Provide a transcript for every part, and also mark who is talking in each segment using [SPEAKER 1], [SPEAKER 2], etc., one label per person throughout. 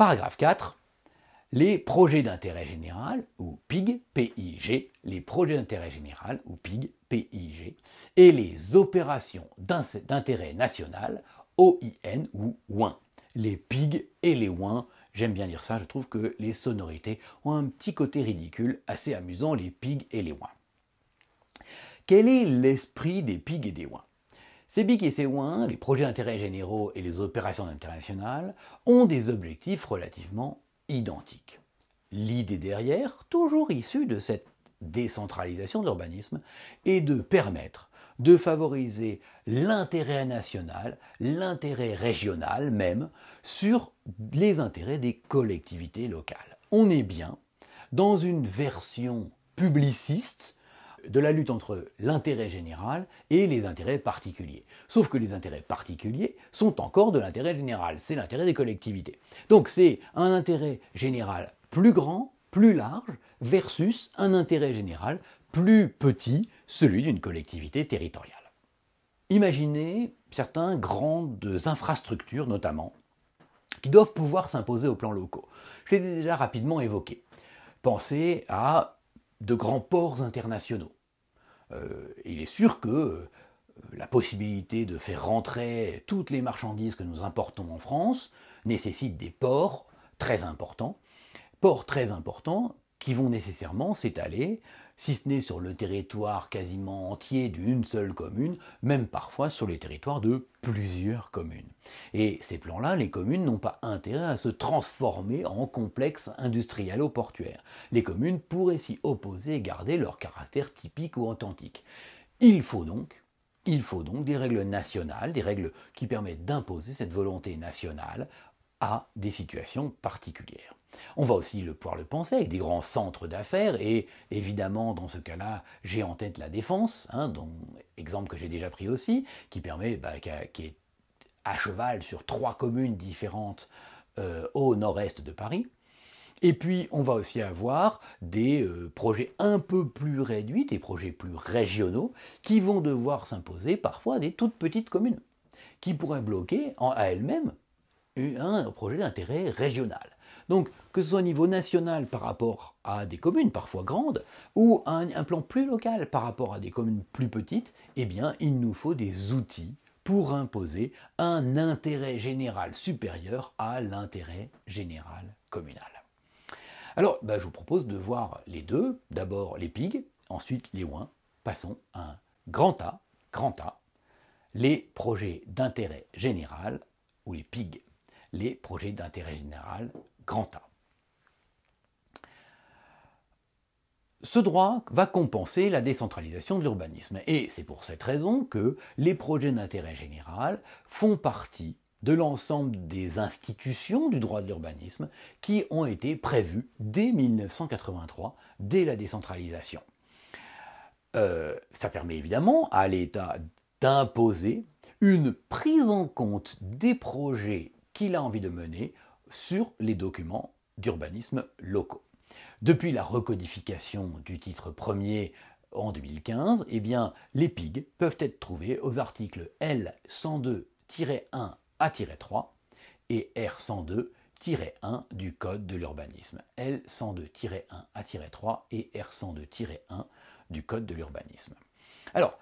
[SPEAKER 1] Paragraphe 4. Les projets d'intérêt général, ou PIG, PIG, les projets d'intérêt général, ou PIG, PIG, et les opérations d'intérêt national, OIN ou OIN. Les PIG et les OIN, j'aime bien dire ça, je trouve que les sonorités ont un petit côté ridicule, assez amusant, les PIG et les OIN. Quel est l'esprit des PIG et des OIN ces BIC et ces 1 les projets d'intérêt généraux et les opérations internationales, ont des objectifs relativement identiques. L'idée derrière, toujours issue de cette décentralisation de l'urbanisme, est de permettre de favoriser l'intérêt national, l'intérêt régional même, sur les intérêts des collectivités locales. On est bien dans une version publiciste de la lutte entre l'intérêt général et les intérêts particuliers. Sauf que les intérêts particuliers sont encore de l'intérêt général, c'est l'intérêt des collectivités. Donc c'est un intérêt général plus grand, plus large, versus un intérêt général plus petit, celui d'une collectivité territoriale. Imaginez certaines grandes infrastructures notamment, qui doivent pouvoir s'imposer aux plans locaux. Je l'ai déjà rapidement évoqué. Pensez à de grands ports internationaux. Euh, il est sûr que euh, la possibilité de faire rentrer toutes les marchandises que nous importons en France nécessite des ports très importants. Ports très importants qui vont nécessairement s'étaler, si ce n'est sur le territoire quasiment entier d'une seule commune, même parfois sur les territoires de plusieurs communes. Et ces plans-là, les communes n'ont pas intérêt à se transformer en complexe ou portuaire Les communes pourraient s'y opposer et garder leur caractère typique ou authentique. Il faut donc il faut donc des règles nationales, des règles qui permettent d'imposer cette volonté nationale à des situations particulières. On va aussi le pouvoir le penser avec des grands centres d'affaires et évidemment dans ce cas-là j'ai en tête la défense, hein, exemple que j'ai déjà pris aussi, qui permet, bah, qui, est à cheval sur trois communes différentes euh, au nord-est de Paris. Et puis, on va aussi avoir des euh, projets un peu plus réduits, des projets plus régionaux, qui vont devoir s'imposer parfois des toutes petites communes, qui pourraient bloquer à elles-mêmes un projet d'intérêt régional. Donc, que ce soit au niveau national par rapport à des communes parfois grandes, ou un, plan plus local par rapport à des communes plus petites, eh bien, il nous faut des outils pour imposer un intérêt général supérieur à l'intérêt général communal. Alors, bah, je vous propose de voir les deux. D'abord les pigs, ensuite les ouins. Passons à un grand A, grand A, les projets d'intérêt général, ou les pigs, les projets d'intérêt général grand A. Ce droit va compenser la décentralisation de l'urbanisme et c'est pour cette raison que les projets d'intérêt général font partie de l'ensemble des institutions du droit de l'urbanisme qui ont été prévues dès 1983, dès la décentralisation. Euh, ça permet évidemment à l'État d'imposer une prise en compte des projets qu'il a envie de mener sur les documents d'urbanisme locaux. Depuis la recodification du titre premier en 2015, eh bien, les PIG peuvent être trouvés aux articles L102-1 à 3 et R102-1 du Code de l'urbanisme. L102-1 à 3 et R102-1 du Code de l'urbanisme. Alors,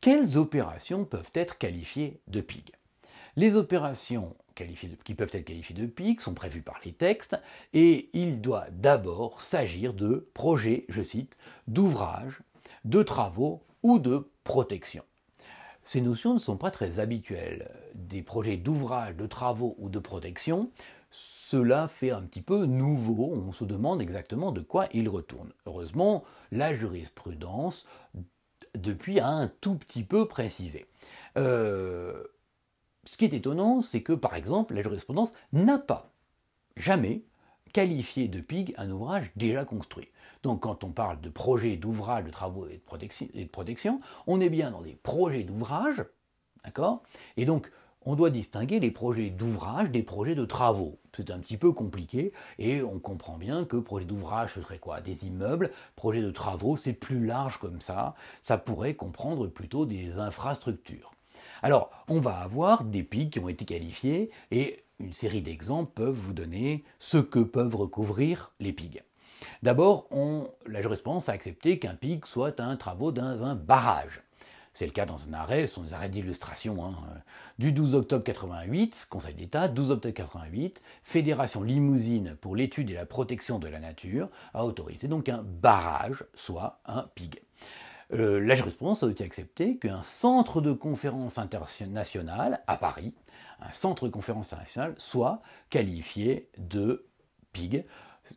[SPEAKER 1] quelles opérations peuvent être qualifiées de PIG Les opérations qui peuvent être qualifiés de pics, sont prévus par les textes, et il doit d'abord s'agir de projets, je cite, d'ouvrages, de travaux ou de protection. Ces notions ne sont pas très habituelles. Des projets d'ouvrages, de travaux ou de protection, cela fait un petit peu nouveau, on se demande exactement de quoi il retourne. Heureusement, la jurisprudence depuis a un tout petit peu précisé. Euh, ce qui est étonnant, c'est que, par exemple, la jurisprudence n'a pas, jamais, qualifié de PIG un ouvrage déjà construit. Donc quand on parle de projet d'ouvrage de travaux et de, protection, on est bien dans des projets d'ouvrage, d'accord Et donc on doit distinguer les projets d'ouvrage des projets de travaux. C'est un petit peu compliqué et on comprend bien que projet d'ouvrage ce serait quoi Des immeubles, projet de travaux c'est plus large comme ça, ça pourrait comprendre plutôt des infrastructures. Alors, on va avoir des pics qui ont été qualifiés et une série d'exemples peuvent vous donner ce que peuvent recouvrir les pigs. D'abord, la jurisprudence a accepté qu'un pig soit un travaux d'un barrage. C'est le cas dans un arrêt, ce sont des arrêts d'illustration, hein. du 12 octobre 88, Conseil d'État, 12 octobre 88, Fédération Limousine pour l'étude et la protection de la nature a autorisé donc un barrage, soit un pig. Euh, la jurisprudence a aussi accepté qu'un centre de conférence internationale à Paris, un centre de conférence soit qualifié de PIG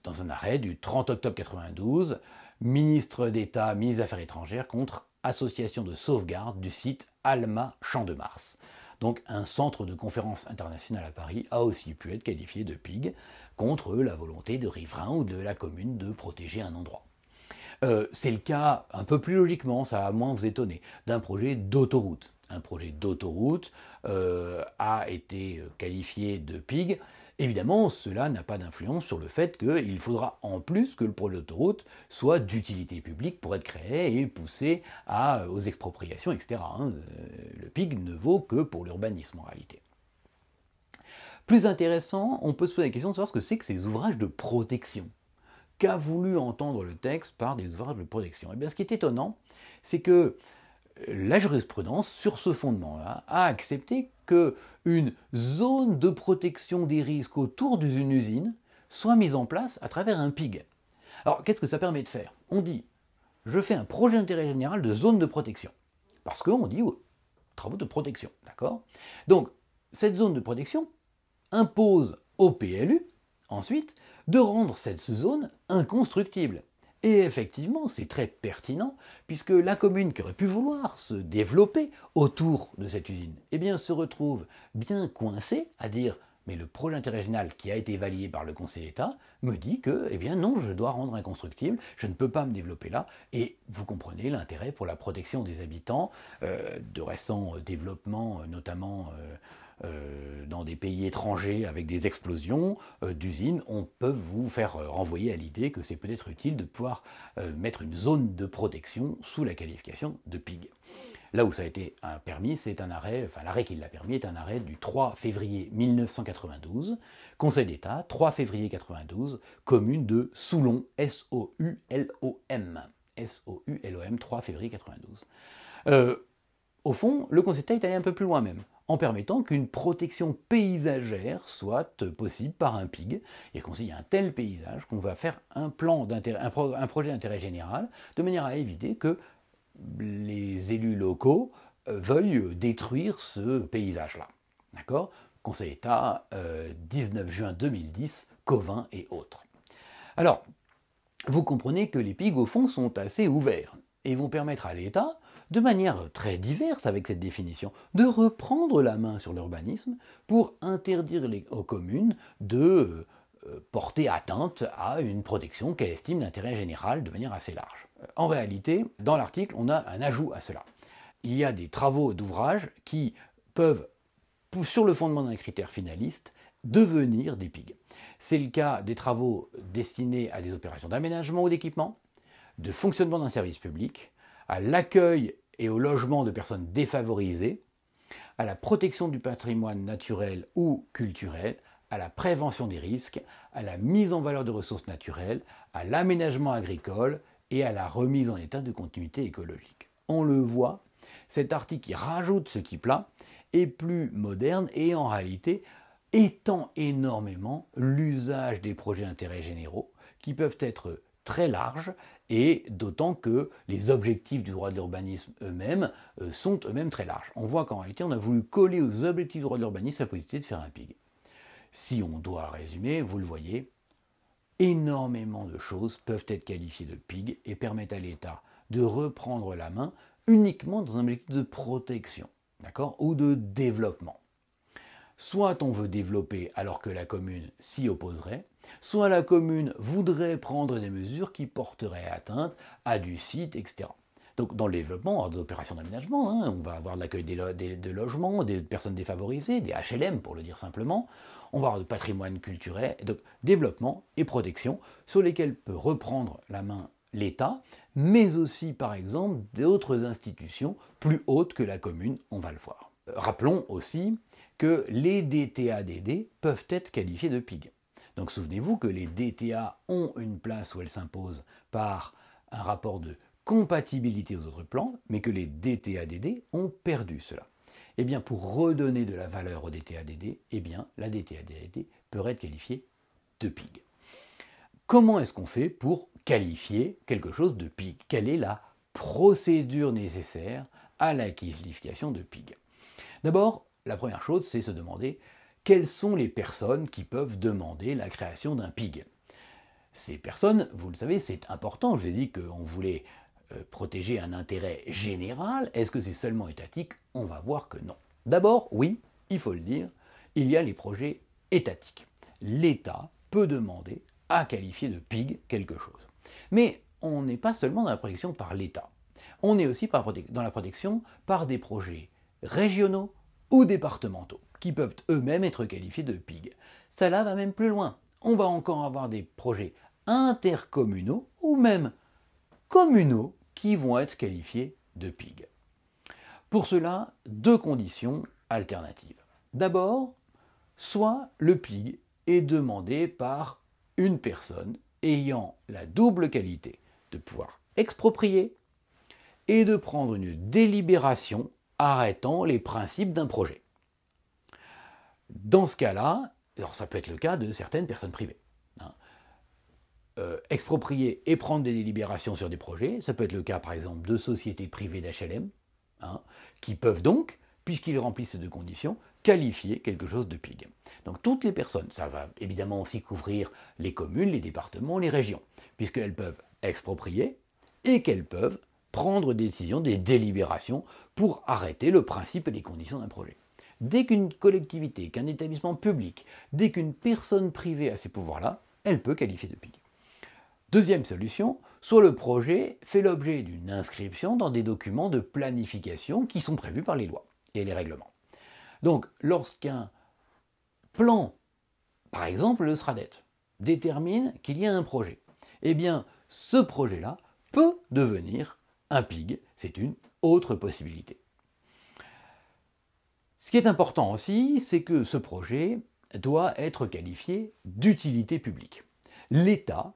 [SPEAKER 1] dans un arrêt du 30 octobre 1992, ministre d'État, ministre des Affaires étrangères contre association de sauvegarde du site Alma Champ de Mars. Donc un centre de conférence internationale à Paris a aussi pu être qualifié de PIG contre la volonté de riverains ou de la commune de protéger un endroit. Euh, c'est le cas, un peu plus logiquement, ça va moins vous étonner, d'un projet d'autoroute. Un projet d'autoroute euh, a été qualifié de PIG. Évidemment, cela n'a pas d'influence sur le fait qu'il faudra en plus que le projet d'autoroute soit d'utilité publique pour être créé et poussé aux expropriations, etc. Hein. Euh, le PIG ne vaut que pour l'urbanisme en réalité. Plus intéressant, on peut se poser la question de savoir ce que c'est que ces ouvrages de protection qu'a voulu entendre le texte par des ouvrages de protection Et eh bien, ce qui est étonnant, c'est que euh, la jurisprudence, sur ce fondement-là, a accepté que une zone de protection des risques autour d'une usine soit mise en place à travers un PIG. Alors, qu'est-ce que ça permet de faire On dit, je fais un projet d'intérêt général de zone de protection. Parce qu'on dit travaux de protection, d'accord Donc, cette zone de protection impose au PLU Ensuite, de rendre cette zone inconstructible. Et effectivement, c'est très pertinent, puisque la commune qui aurait pu vouloir se développer autour de cette usine, et eh bien, se retrouve bien coincée à dire mais le projet interrégional qui a été validé par le Conseil d'État me dit que, eh bien non, je dois rendre inconstructible, je ne peux pas me développer là. Et vous comprenez l'intérêt pour la protection des habitants, euh, de récents développements, euh, notamment euh, euh, dans des pays étrangers avec des explosions euh, d'usines, on peut vous faire euh, renvoyer à l'idée que c'est peut-être utile de pouvoir mettre une zone de protection sous la qualification de PIG. Là où ça a été un permis, c'est un arrêt, enfin l'arrêt qui l'a permis est un arrêt du 3 février 1992, Conseil d'État, 3 février 92, commune de Soulon, S-O-U-L-O-M. S-O-U-L-O-M, 3 février 92. au fond, le Conseil d'État est allé un peu plus loin même en permettant qu'une protection paysagère soit possible par un PIG. Et qu'on un tel paysage, qu'on va faire un, plan un projet d'intérêt général, de manière à éviter que les élus locaux euh, veuillent détruire ce paysage-là. D'accord Conseil d'État, 19 euh, juin 2010, Covin et autres. Alors, vous comprenez que les PIG, au fond, sont assez ouverts et vont permettre à l'État, de manière très diverse avec cette définition, de reprendre la main sur l'urbanisme pour interdire aux communes de euh, porter atteinte à une protection qu'elle estime d'intérêt général de manière assez large. Euh, en réalité, dans l'article, on a un ajout à cela. Il y a des travaux d'ouvrage qui peuvent, sur le fondement d'un critère finaliste, devenir des PIG. C'est le cas des travaux destinés à des opérations d'aménagement ou d'équipement, de fonctionnement d'un service public, à l'accueil et au logement de personnes défavorisées, à la protection du patrimoine naturel ou culturel, à la prévention des risques, à la mise en valeur de ressources naturelles, à l'aménagement agricole et à la remise en état de continuité écologique. On le voit, cet article qui rajoute ce qui plat est plus moderne et en réalité étend énormément l'usage des projets d'intérêt généraux qui peuvent être très large, et d'autant que les objectifs du droit de l'urbanisme eux-mêmes euh, sont eux-mêmes très larges. On voit qu'en réalité, on a voulu coller aux objectifs du droit de l'urbanisme la possibilité de faire un PIG. Si on doit résumer, vous le voyez, énormément de choses peuvent être qualifiées de PIG et permettent à l'État de reprendre la main uniquement dans un objectif de protection, d'accord, ou de développement. Soit on veut développer alors que la commune s'y opposerait, soit la commune voudrait prendre des mesures qui porteraient atteinte à du site, etc. Donc dans le développement, des opérations d'aménagement, hein, on va avoir l'accueil des, de logements, des personnes défavorisées, des HLM pour le dire simplement, on va avoir du patrimoine culturel, donc développement et protection, sur lesquels peut reprendre la main l'État, mais aussi par exemple d'autres institutions plus hautes que la commune, on va le voir. Euh, rappelons aussi que les DTADD peuvent être qualifiés de PIG. Donc souvenez-vous que les DTA ont une place où elles s'imposent par un rapport de compatibilité aux autres plans, mais que les DTADD ont perdu cela. Eh bien, pour redonner de la valeur aux DTADD, eh bien, la DTADD peut être qualifiée de PIG. Comment est-ce qu'on fait pour qualifier quelque chose de PIG Quelle est la procédure nécessaire à la qualification de PIG D'abord, la première chose, c'est se demander quelles sont les personnes qui peuvent demander la création d'un PIG. Ces personnes, vous le savez, c'est important. Je vous ai dit qu'on voulait euh, protéger un intérêt général. Est-ce que c'est seulement étatique On va voir que non. D'abord, oui, il faut le dire, il y a les projets étatiques. L'État peut demander à qualifier de PIG quelque chose. Mais on n'est pas seulement dans la protection par l'État. On est aussi dans la protection par des projets régionaux, départementaux, qui peuvent eux-mêmes être qualifiés de PIG. Cela va même plus loin. On va encore avoir des projets intercommunaux ou même communaux qui vont être qualifiés de PIG. Pour cela, deux conditions alternatives. D'abord, soit le PIG est demandé par une personne ayant la double qualité de pouvoir exproprier et de prendre une délibération arrêtant les principes d'un projet. Dans ce cas-là, ça peut être le cas de certaines personnes privées. Hein, euh, exproprier et prendre des délibérations sur des projets, ça peut être le cas par exemple de sociétés privées d'HLM, hein, qui peuvent donc, puisqu'ils remplissent ces deux conditions, qualifier quelque chose de PIG. Donc toutes les personnes, ça va évidemment aussi couvrir les communes, les départements, les régions, puisqu'elles peuvent exproprier et qu'elles peuvent prendre des décisions, des délibérations pour arrêter le principe et les conditions d'un projet. Dès qu'une collectivité, qu'un établissement public, dès qu'une personne privée a ces pouvoirs-là, elle peut qualifier de pique. Deuxième solution, soit le projet fait l'objet d'une inscription dans des documents de planification qui sont prévus par les lois et les règlements. Donc, lorsqu'un plan, par exemple le SRADET, détermine qu'il y a un projet, eh bien, ce projet-là peut devenir un pig, c'est une autre possibilité. Ce qui est important aussi, c'est que ce projet doit être qualifié d'utilité publique. L'État,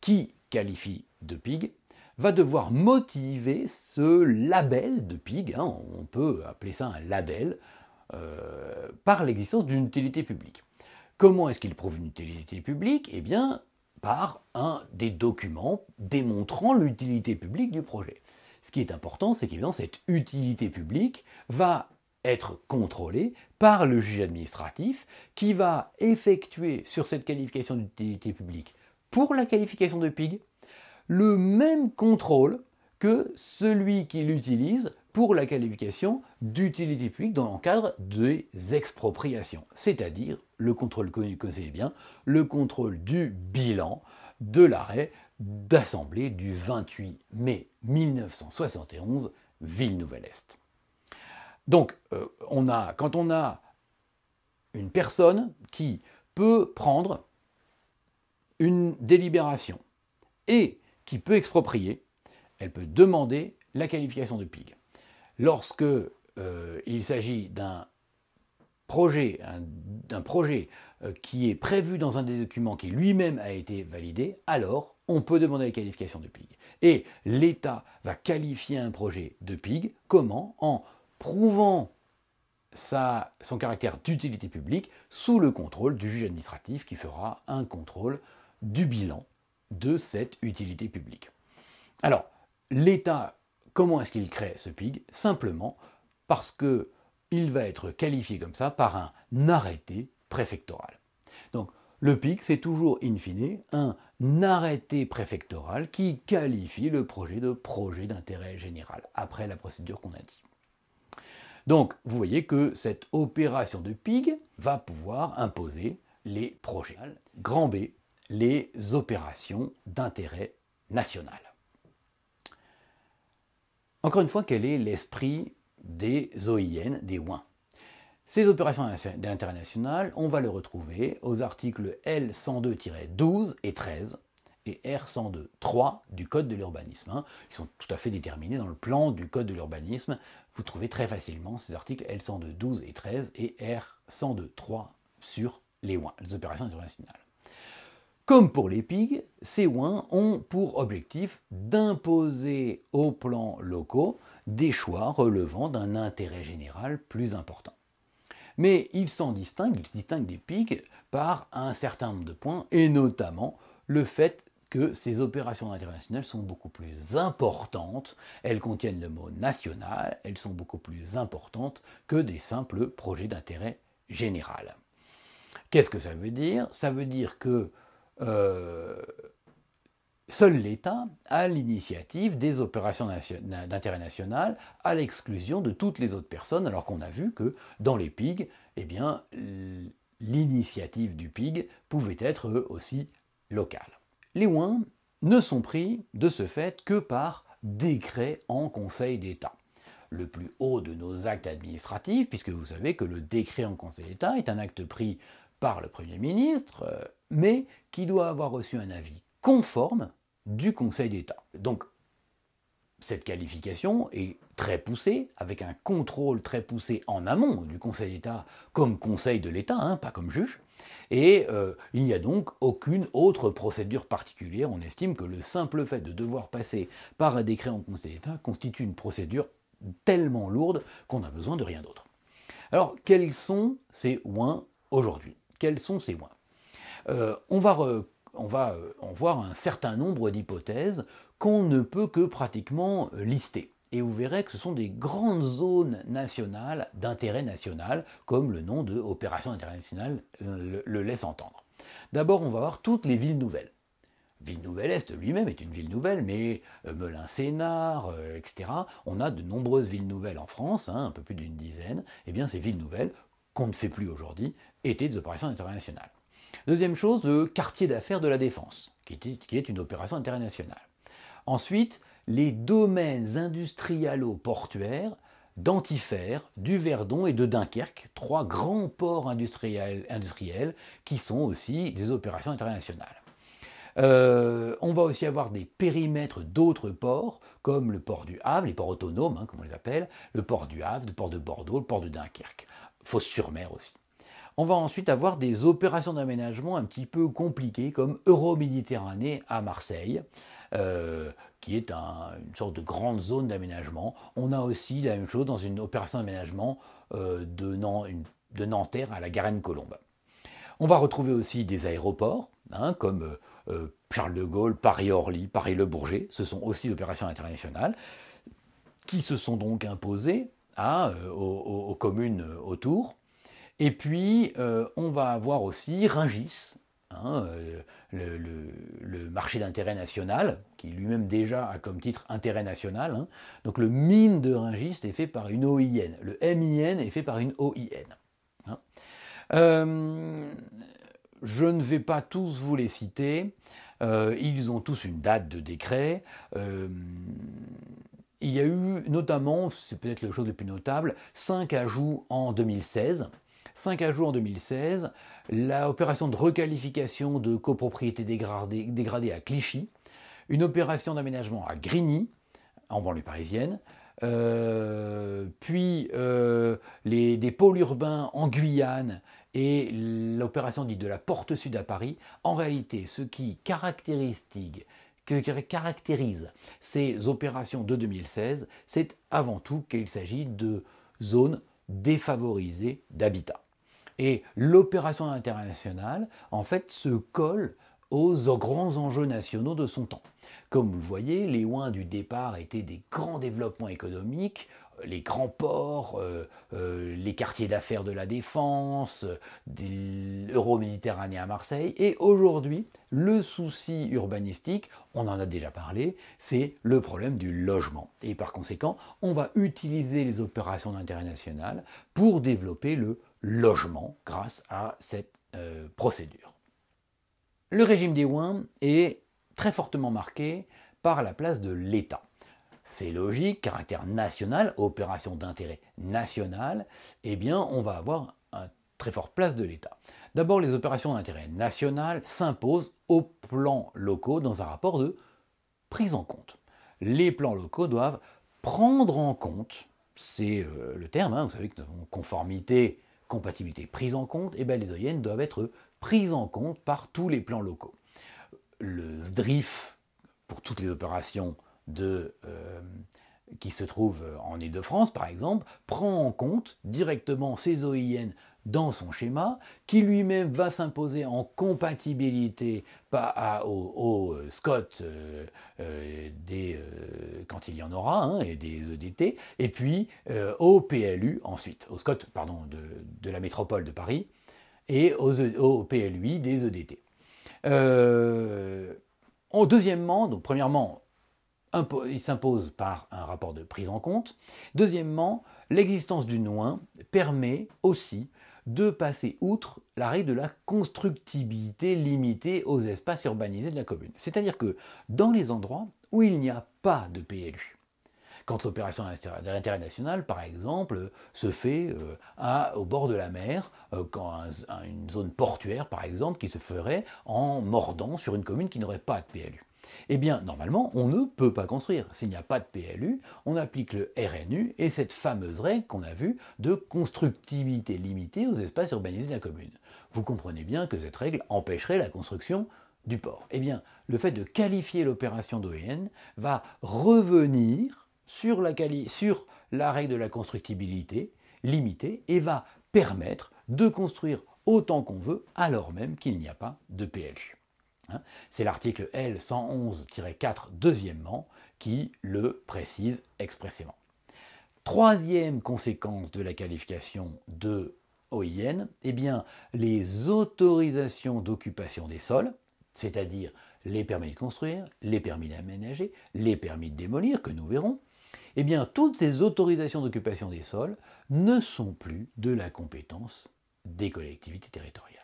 [SPEAKER 1] qui qualifie de pig, va devoir motiver ce label de pig, hein, on peut appeler ça un label, euh, par l'existence d'une utilité publique. Comment est-ce qu'il prouve une utilité publique Eh bien, par un des documents démontrant l'utilité publique du projet. Ce qui est important, c'est qu'évidemment, cette utilité publique va être contrôlée par le juge administratif qui va effectuer sur cette qualification d'utilité publique pour la qualification de PIG le même contrôle que celui qui l'utilise pour la qualification d'utilité publique dans le cadre des expropriations, c'est-à-dire le contrôle connaissez bien, le contrôle du bilan de l'arrêt d'assemblée du 28 mai 1971, ville Nouvelle-Est. Donc, euh, on a, quand on a une personne qui peut prendre une délibération et qui peut exproprier, elle peut demander la qualification de PIG lorsque euh, il s'agit d'un projet, d'un projet euh, qui est prévu dans un des documents qui lui-même a été validé, alors on peut demander la qualification de PIG. Et l'État va qualifier un projet de PIG, comment En prouvant son caractère d'utilité publique sous le contrôle du juge administratif qui fera un contrôle du bilan de cette utilité publique. Alors, l'État Comment est-ce qu'il crée ce PIG Simplement parce qu'il va être qualifié comme ça par un arrêté préfectoral. Donc le PIG, c'est toujours in fine un arrêté préfectoral qui qualifie le projet de projet d'intérêt général, après la procédure qu'on a dit. Donc vous voyez que cette opération de PIG va pouvoir imposer les projets, grand B, les opérations d'intérêt national. Encore une fois, quel est l'esprit des OIN, des OIN Ces opérations internationales, on va le retrouver aux articles L102-12 et 13 et R102-3 du Code de l'urbanisme. Hein, qui sont tout à fait déterminés dans le plan du Code de l'urbanisme. Vous trouvez très facilement ces articles L102-12 et 13 et R102-3 sur les, OIN, les opérations internationales. Comme pour les pigs, ces ouins ont pour objectif d'imposer aux plans locaux des choix relevant d'un intérêt général plus important. Mais ils s'en distinguent, ils se distinguent des pigs par un certain nombre de points, et notamment le fait que ces opérations internationales sont beaucoup plus importantes, elles contiennent le mot national, elles sont beaucoup plus importantes que des simples projets d'intérêt général. Qu'est-ce que ça veut dire Ça veut dire que euh, seul l'État a l'initiative des opérations d'intérêt national à l'exclusion de toutes les autres personnes, alors qu'on a vu que dans les PIG, eh bien, l'initiative du PIG pouvait être aussi locale. Les lois ne sont pris de ce fait que par décret en Conseil d'État le plus haut de nos actes administratifs, puisque vous savez que le décret en Conseil d'État est un acte pris par le Premier ministre, euh, mais qui doit avoir reçu un avis conforme du Conseil d'État. Donc, cette qualification est très poussée, avec un contrôle très poussé en amont du Conseil d'État, comme Conseil de l'État, hein, pas comme juge. Et euh, il n'y a donc aucune autre procédure particulière. On estime que le simple fait de devoir passer par un décret en Conseil d'État constitue une procédure tellement lourde qu'on n'a besoin de rien d'autre. Alors, quels sont ces ouins aujourd'hui quels sont ces moins euh, on, va euh, en voir un certain nombre d'hypothèses qu'on ne peut que pratiquement euh, lister. Et vous verrez que ce sont des grandes zones nationales d'intérêt national, comme le nom de opération internationale le, laisse entendre. D'abord, on va voir toutes les villes nouvelles. Ville Nouvelle-Est lui-même est une ville nouvelle, mais Melun-Sénard, etc. On a de nombreuses villes nouvelles en France, hein, un peu plus d'une dizaine. Et eh bien, ces villes nouvelles, qu'on ne sait plus aujourd'hui, étaient des opérations internationales. Deuxième chose, le quartier d'affaires de la défense, qui, est une opération internationale. Ensuite, les domaines industrialo-portuaires d'Antifer, du Verdon et de Dunkerque, trois grands ports industriels, qui sont aussi des opérations internationales. Euh, on va aussi avoir des périmètres d'autres ports, comme le port du Havre, les ports autonomes, hein, comme on les appelle, le port du Havre, le port de Bordeaux, le port de Dunkerque, fosse sur mer aussi. On va ensuite avoir des opérations d'aménagement un petit peu compliquées comme Euroméditerranée à Marseille, euh, qui est une sorte de grande zone d'aménagement. On a aussi la même chose dans une opération d'aménagement euh, de, Nanterre à la Garenne-Colombe. On va retrouver aussi des aéroports, hein, comme euh, Charles de Gaulle, Paris-Orly, Paris-le-Bourget. Ce sont aussi des opérations internationales qui se sont donc imposées aux communes autour. Et puis, euh, on va avoir aussi Ringis, hein, euh, le, marché d'intérêt national, qui lui-même déjà a comme titre intérêt national. Hein. Donc le mine de Ringis est fait par une OIN. Le MIN est fait par une OIN. Hein. Euh, je ne vais pas tous vous les citer. ils ont tous une date de décret. il y a eu notamment, c'est peut-être la chose la plus notable, cinq ajouts en 2016. 5 jour en 2016, l'opération de requalification de copropriétés dégradées à Clichy, une opération d'aménagement à Grigny, en banlieue parisienne, euh, puis euh, les, des pôles urbains en Guyane et l'opération dite de la porte sud à Paris, en réalité, ce qui caractérise ces opérations de 2016, c'est avant tout qu'il s'agit de zones défavorisées d'habitat. Et l'opération internationale, en fait, se colle aux grands enjeux nationaux de son temps. Comme vous le voyez, les loins du départ étaient des grands développements économiques, euh, les grands ports, euh, euh, les quartiers d'affaires de la défense, l'euro-méditerranée à Marseille. Et aujourd'hui, le souci urbanistique, on en a déjà parlé, c'est le problème du logement. Et par conséquent, on va utiliser les opérations internationales pour développer le logement grâce à cette euh, procédure. Le régime des Ouins est très fortement marqué par la place de l'État. C'est logique, caractère national, opération d'intérêt national, eh bien on va avoir une très forte place de l'État. D'abord, les opérations d'intérêt national s'imposent aux plans locaux dans un rapport de prise en compte. Les plans locaux doivent prendre en compte, c'est euh, le terme, hein, vous savez que nous conformité compatibilité prise en compte, et eh bien les OIN doivent être prises en compte par tous les plans locaux. Le SDRIF, pour toutes les opérations de, euh, qui se trouvent en île de france par exemple, prend en compte directement ces OIN dans son schéma, qui lui-même va s'imposer en compatibilité pas à, au, euh, Scott euh, euh, des, quand il y en aura, et des EDT, et puis au PLU ensuite, au Scott pardon, de, la métropole de Paris, et e, au PLUI des EDT. deuxièmement, donc premièrement, il s'impose par un rapport de prise en compte. Deuxièmement, l'existence du noin permet aussi de passer outre la règle de la constructibilité limitée aux espaces urbanisés de la commune. C'est-à-dire que dans les endroits où il n'y a pas de PLU, quand l'opération d'intérêt national, par exemple, se fait euh, à, au bord de la mer, euh, quand une zone portuaire, par exemple, qui se ferait en mordant sur une commune qui n'aurait pas de PLU. Eh bien, normalement, on ne peut pas construire. S'il n'y a pas de PLU, on applique le RNU et cette fameuse règle qu'on a vue de constructivité limitée aux espaces urbanisés de la commune. Vous comprenez bien que cette règle empêcherait la construction du port. Eh bien, le fait de qualifier l'opération d'OEN va revenir sur la, sur la règle de la constructibilité limitée et va permettre de construire autant qu'on veut alors même qu'il n'y a pas de PLU. Hein. C'est l'article L111-4, deuxièmement, qui le précise expressément. Troisième conséquence de la qualification de OIN, eh bien, les autorisations d'occupation des sols, c'est-à-dire les permis de construire, les permis d'aménager, les permis de démolir, que nous verrons, eh bien, toutes ces autorisations d'occupation des sols ne sont plus de la compétence des collectivités territoriales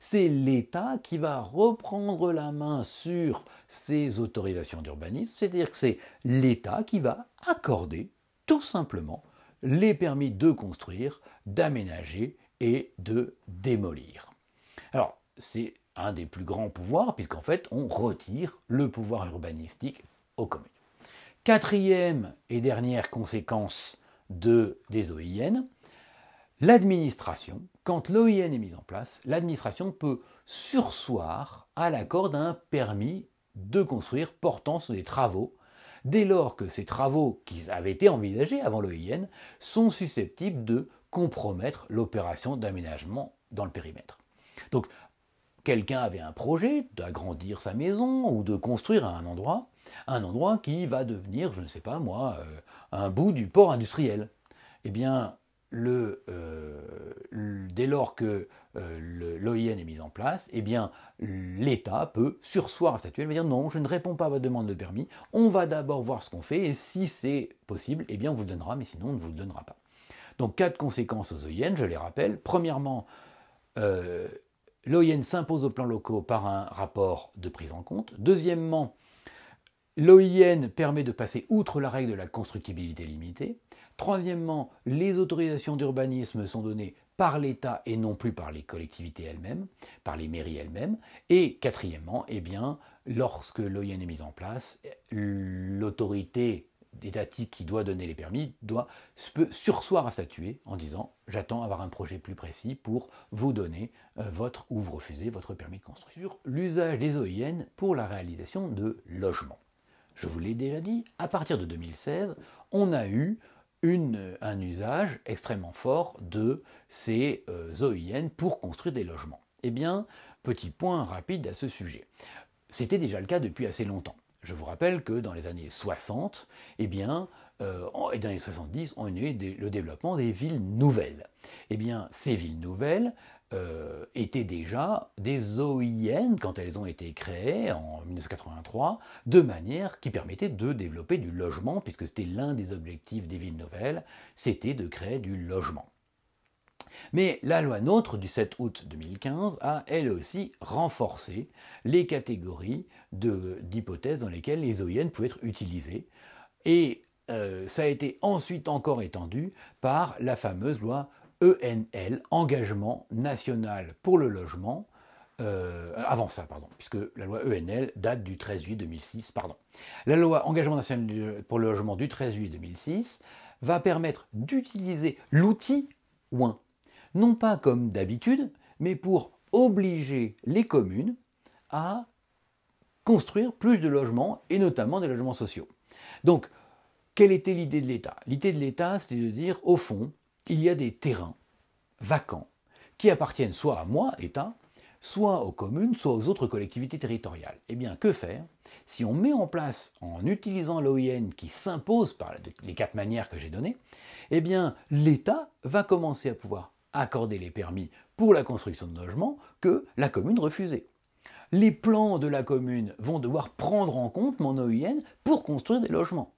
[SPEAKER 1] c'est l'État qui va reprendre la main sur ces autorisations d'urbanisme, c'est-à-dire que c'est l'État qui va accorder tout simplement les permis de construire, d'aménager et de démolir. Alors, c'est un des plus grands pouvoirs, puisqu'en fait, on retire le pouvoir urbanistique aux communes. Quatrième et dernière conséquence de, des OIN, L'administration, quand l'OIN est mise en place, l'administration peut sursoir à l'accord d'un permis de construire portant sur des travaux, dès lors que ces travaux qui avaient été envisagés avant l'OIN sont susceptibles de compromettre l'opération d'aménagement dans le périmètre. Donc, quelqu'un avait un projet d'agrandir sa maison ou de construire à un endroit, un endroit qui va devenir, je ne sais pas moi, euh, un bout du port industriel. Eh bien, euh, dès lors que euh, l'OIN est mise en place, eh bien l'État peut sursoir à statuer et dire non, je ne réponds pas à votre demande de permis, on va d'abord voir ce qu'on fait, et si c'est possible, eh bien on vous le donnera, mais sinon on ne vous le donnera pas. Donc quatre conséquences aux OIN, je les rappelle. Premièrement, euh, l'OIN s'impose aux plans locaux par un rapport de prise en compte. Deuxièmement, l'OIN permet de passer outre la règle de la constructibilité limitée. Troisièmement, les autorisations d'urbanisme sont données par l'État et non plus par les collectivités elles-mêmes, par les mairies elles-mêmes. Et quatrièmement, eh bien, lorsque l'OIN est mise en place, l'autorité étatique qui doit donner les permis doit peut sursoir à statuer en disant j'attends avoir un projet plus précis pour vous donner euh, votre ou vous refuser votre permis de construire. l'usage des OIN pour la réalisation de logements. Je vous l'ai déjà dit, à partir de 2016, on a eu euh, un usage extrêmement fort de ces euh, pour construire des logements. Eh bien, petit point rapide à ce sujet. C'était déjà le cas depuis assez longtemps. Je vous rappelle que dans les années 60, eh bien, euh, et dans les années 70, on a eu le développement des villes nouvelles. Eh bien, ces villes nouvelles euh, étaient déjà des OIN quand elles ont été créées en 1983, de manière qui permettait de développer du logement, puisque c'était l'un des objectifs des villes nouvelles, c'était de créer du logement. Mais la loi NOTRe du 7 août 2015 a, elle aussi, renforcé les catégories d'hypothèses dans lesquelles les OIN pouvaient être utilisées. Et euh, ça a été ensuite encore étendu par la fameuse loi ENL, Engagement national pour le logement, euh, avant ça, pardon, puisque la loi ENL date du 13 juillet 2006, pardon. La loi Engagement national pour le logement du 13 juillet 2006 va permettre d'utiliser l'outil OIN, non pas comme d'habitude, mais pour obliger les communes à construire plus de logements, et notamment des logements sociaux. Donc, quelle était l'idée de l'État L'idée de l'État, c'était de dire, au fond, il y a des terrains vacants qui appartiennent soit à moi, État, soit aux communes, soit aux autres collectivités territoriales. Eh bien, que faire Si on met en place, en utilisant l'OIN qui s'impose par les quatre manières que j'ai données, eh bien, l'État va commencer à pouvoir accorder les permis pour la construction de logements que la commune refusait. Les plans de la commune vont devoir prendre en compte mon OIN pour construire des logements.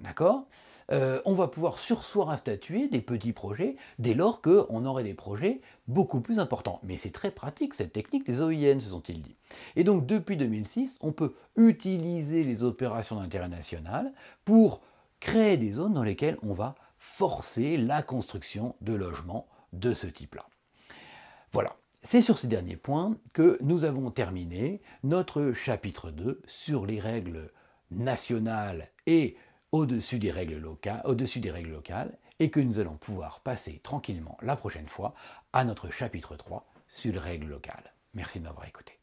[SPEAKER 1] D'accord euh, on va pouvoir sursoir à statuer des petits projets dès lors qu'on aurait des projets beaucoup plus importants. Mais c'est très pratique cette technique des OIN, se sont-ils dit. Et donc depuis 2006, on peut utiliser les opérations d'intérêt national pour créer des zones dans lesquelles on va forcer la construction de logements de ce type-là. Voilà. C'est sur ces derniers points que nous avons terminé notre chapitre 2 sur les règles nationales et au-dessus des, règles locales, au-dessus des règles locales et que nous allons pouvoir passer tranquillement la prochaine fois à notre chapitre 3 sur les règles locales. Merci de m'avoir écouté.